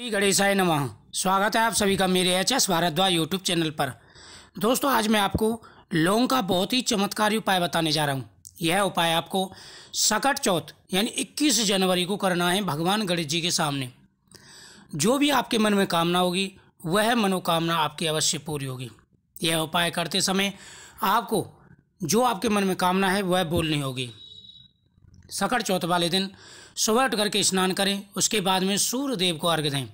श्री गणेशाय नमः स्वागत है आप सभी का मेरे H S Bhardwaj YouTube channel पर दोस्तों आज मैं आपको लौंग का बहुत ही चमत्कारी उपाय बताने जा रहा हूँ यह उपाय आपको सकट चौथ यानी 21 जनवरी को करना है भगवान गणेश जी के सामने जो भी आपके मन में कामना होगी वह मनोकामना आपकी अवश्य पूरी होगी यह उपाय करते समय आपको जो आपके मन में कामना है वह बोलनी होगी सकड़ चौथ वाले दिन सुबह उठ करके स्नान करें उसके बाद में सूर्य देव को अर्घ दें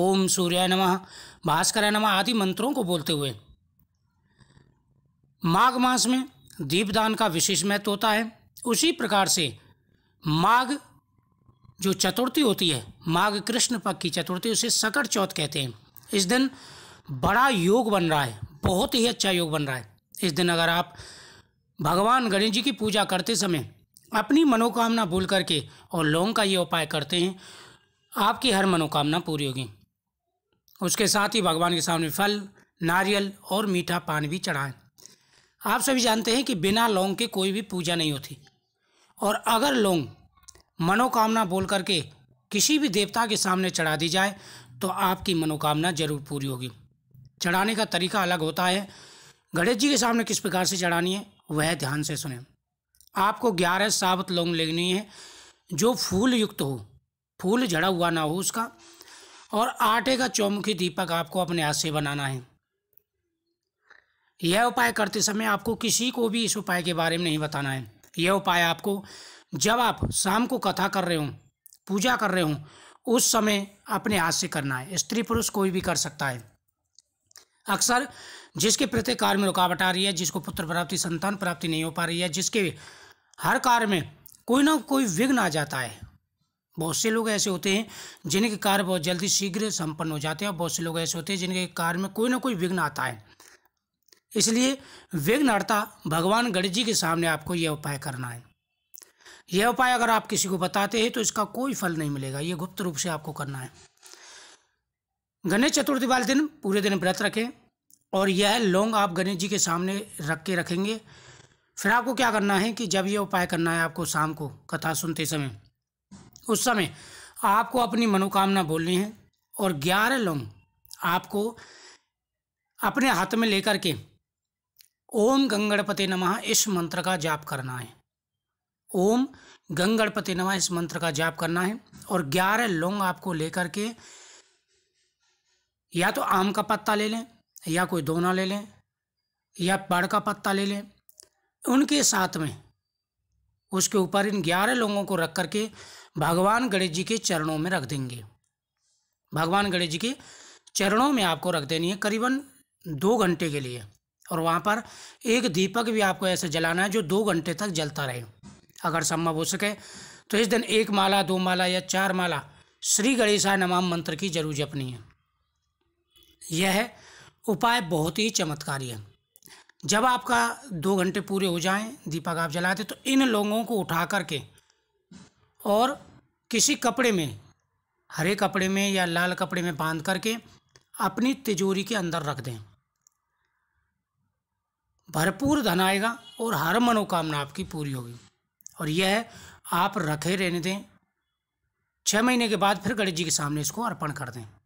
ओम सूर्य नमः भास्कर नमः आदि मंत्रों को बोलते हुए माघ मास में दीपदान का विशेष महत्व होता है उसी प्रकार से माघ जो चतुर्थी होती है माघ कृष्ण पक्ष की चतुर्थी उसे सकड़ चौथ कहते हैं इस दिन बड़ा योग बन रहा है बहुत ही अच्छा योग बन रहा है इस दिन अगर आप भगवान गणेश जी की पूजा करते समय अपनी मनोकामना भूल करके और लौंग का ये उपाय करते हैं आपकी हर मनोकामना पूरी होगी उसके साथ ही भगवान के सामने फल नारियल और मीठा पान भी चढ़ाएं आप सभी जानते हैं कि बिना लौंग के कोई भी पूजा नहीं होती और अगर लौंग मनोकामना बोल करके किसी भी देवता के सामने चढ़ा दी जाए तो आपकी मनोकामना जरूर पूरी होगी चढ़ाने का तरीका अलग होता है गणेश जी के सामने किस प्रकार से चढ़ानी है वह ध्यान से सुने आपको ग्यारह साबुत लौंग लेनी है जो फूल युक्त हो फूल झड़ा हुआ ना हो उसका और आटे का चौमुखी दीपक आपको अपने हाथ से बनाना है यह उपाय करते समय आपको किसी को भी इस उपाय के बारे में नहीं बताना है यह उपाय आपको जब आप शाम को कथा कर रहे हो पूजा कर रहे हो उस समय अपने हाथ से करना है स्त्री पुरुष कोई भी कर सकता है अक्सर जिसके प्रत्येक कार्य में रुकावट आ रही है जिसको पुत्र प्राप्ति संतान प्राप्ति नहीं हो पा रही है जिसके हर कार्य में कोई ना कोई विघ्न आ जाता है बहुत से लोग ऐसे होते हैं जिनके कार्य बहुत जल्दी शीघ्र संपन्न हो जाते हैं और बहुत से लोग ऐसे होते हैं जिनके कार्य में कोई ना कोई विघ्न आता है इसलिए विघ्नहर्ता भगवान गणेश जी के सामने आपको यह उपाय करना है यह उपाय अगर आप किसी को बताते हैं तो इसका कोई फल नहीं मिलेगा ये गुप्त रूप से आपको करना है गणेश चतुर्थी वाले दिन पूरे दिन व्रत रखें और यह लौंग आप गणेश जी के सामने रख के रखेंगे फिर आपको क्या करना है कि जब ये उपाय करना है आपको शाम को कथा सुनते समय उस समय आपको अपनी मनोकामना बोलनी है और ग्यारह लौंग आपको अपने हाथ में लेकर के ओम गंगणपते नमः इस मंत्र का जाप करना है ओम गंगणपते नमः इस मंत्र का जाप करना है और ग्यारह लौंग आपको लेकर के या तो आम का पत्ता ले लें या कोई दोना ले लें या पड़ का पत्ता ले लें उनके साथ में उसके ऊपर इन ग्यारह लोगों को रख करके भगवान गणेश जी के चरणों में रख देंगे भगवान गणेश जी के चरणों में आपको रख देनी है करीबन दो घंटे के लिए और वहाँ पर एक दीपक भी आपको ऐसे जलाना है जो दो घंटे तक जलता रहे अगर संभव हो सके तो इस दिन एक माला दो माला या चार माला श्री गणेशा नमाम मंत्र की जरूर जपनी है यह उपाय बहुत ही चमत्कारी है जब आपका दो घंटे पूरे हो जाएं दीपक आप जला दें तो इन लोगों को उठा करके और किसी कपड़े में हरे कपड़े में या लाल कपड़े में बांध करके अपनी तिजोरी के अंदर रख दें भरपूर धन आएगा और हर मनोकामना आपकी पूरी होगी और यह आप रखे रहने दें छः महीने के बाद फिर गणेश जी के सामने इसको अर्पण कर दें